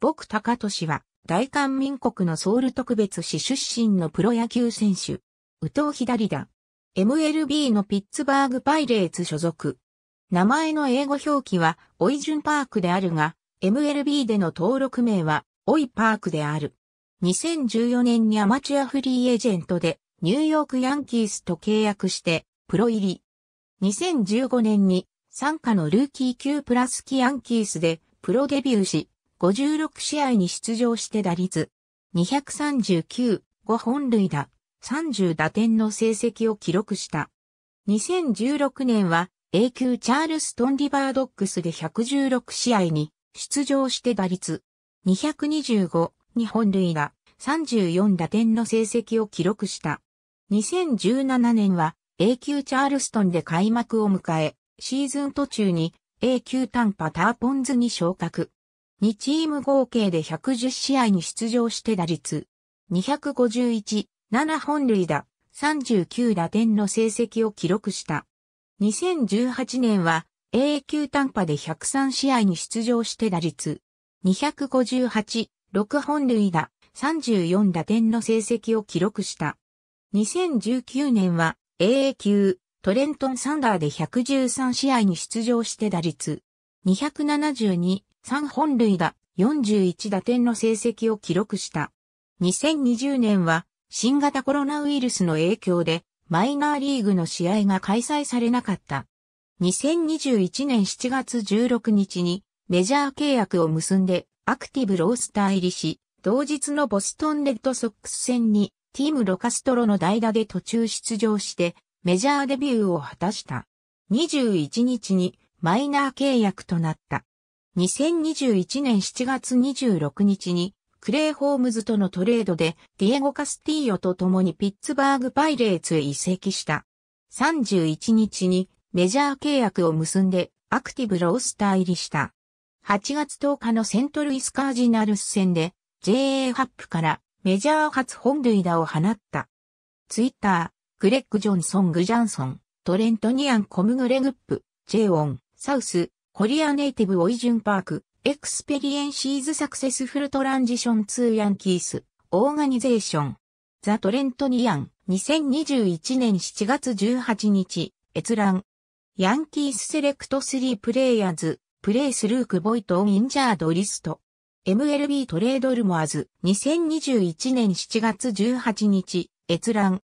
僕高俊は、大韓民国のソウル特別市出身のプロ野球選手。宇藤左だ。MLB のピッツバーグパイレーツ所属。名前の英語表記は、オイジュンパークであるが、MLB での登録名は、オイパークである。2014年にアマチュアフリーエージェントで、ニューヨークヤンキースと契約して、プロ入り。2015年に、参加のルーキー級プラスキヤンキースで、プロデビューし、56試合に出場して打率239、5本塁打、30打点の成績を記録した。2016年は A 級チャールストンリバードックスで116試合に出場して打率225、2本塁打、34打点の成績を記録した。2017年は A 級チャールストンで開幕を迎え、シーズン途中に A 級短波ターポンズに昇格。2チーム合計で110試合に出場して打率251、7本塁打、39打点の成績を記録した。2018年は A 級単波で103試合に出場して打率258、6本塁打、34打点の成績を記録した。2019年は AA 級トレントンサンダーで113試合に出場して打率272、3本類打、41打点の成績を記録した。2020年は新型コロナウイルスの影響でマイナーリーグの試合が開催されなかった。2021年7月16日にメジャー契約を結んでアクティブロースター入りし、同日のボストンレッドソックス戦にティーム・ロカストロの代打で途中出場してメジャーデビューを果たした。21日にマイナー契約となった。2021年7月26日に、クレイ・ホームズとのトレードで、ディエゴ・カスティーヨと共にピッツバーグ・パイレーツへ移籍した。31日にメジャー契約を結んでアクティブロースター入りした。8月10日のセントルイスカージナルス戦で JA ハップからメジャー初本塁打を放った。ツイッター、グレッグ・ジョンソン・グジャンソン、トレント・ニアン・コム・グレグップ、ジェオン、サウス、コリアネイティブオイジュンパーク、エクスペリエンシーズサクセスフルトランジションツーヤンキース、オーガニゼーション。ザ・トレント・ニアン、2021年7月18日、閲覧。ヤンキースセレクト3プレイヤーズ、プレイスルーク・ボイト・オン・インジャード・リスト。MLB トレードルモアズ、2021年7月18日、閲覧。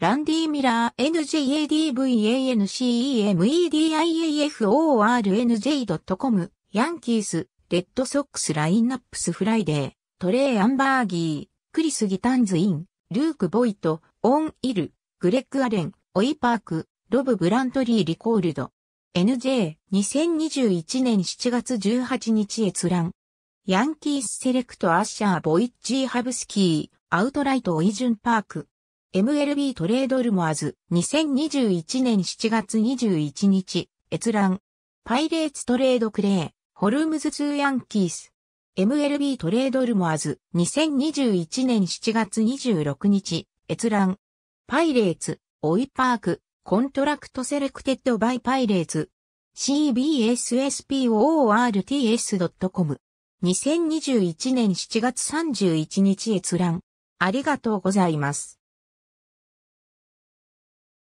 ランディ・ミラー n j a d v a n c e m e d i a f o r n j c o m ヤンキース、レッドソックスラインナップスフライデー、トレイ・アンバーギー、クリス・ギタンズ・イン、ルーク・ボイト、オン・イル、グレッグ・アレン、オイ・パーク、ロブ・ブラントリー・リコールド。NJ、2021年7月18日閲覧。ヤンキースセレクト・アッシャー・ボイッジハブスキー、アウトライト・オイジュン・パーク。MLB トレードルモアズ、2021年7月21日、閲覧。パイレーツトレードクレー、ホルムズ2ヤンキース。MLB トレードルモアズ、2021年7月26日、閲覧。パイレーツ、オイパーク、コントラクトセレクテッドバイパイレーツ。cbsssports.com。2021年7月31日閲覧。ありがとうございます。